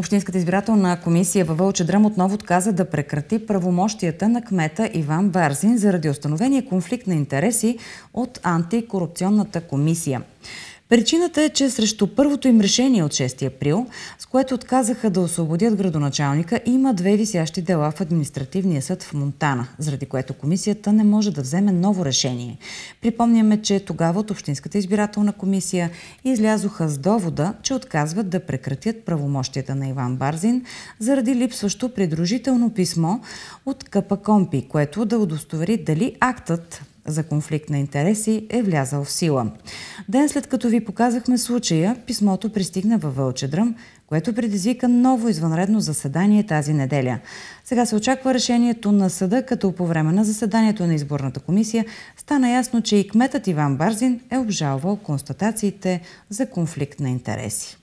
Общинската избирателна комисия във Вълча Драм отново отказа да прекрати правомощията на кмета Иван Барзин заради установения конфликт на интереси от антикорупционната комисия. Причината е, че срещу първото им решение от 6 април, с което отказаха да освободят градоначалника, има две висящи дела в административния съд в Монтана, заради което комисията не може да вземе ново решение. Припомняме, че тогава от Общинската избирателна комисия излязоха с довода, че отказват да прекратят правомощията на Иван Барзин заради липсващо придружително писмо от КПКОМПИ, което да удостовери дали актът за конфликт на интереси е влязал в сила. Ден след като ви показахме случая, писмото пристигна във Вълчедръм, което предизвика ново извънредно заседание тази неделя. Сега се очаква решението на съда, като по време на заседанието на изборната комисия стана ясно, че и кметът Иван Барзин е обжалвал констатациите за конфликт на интереси.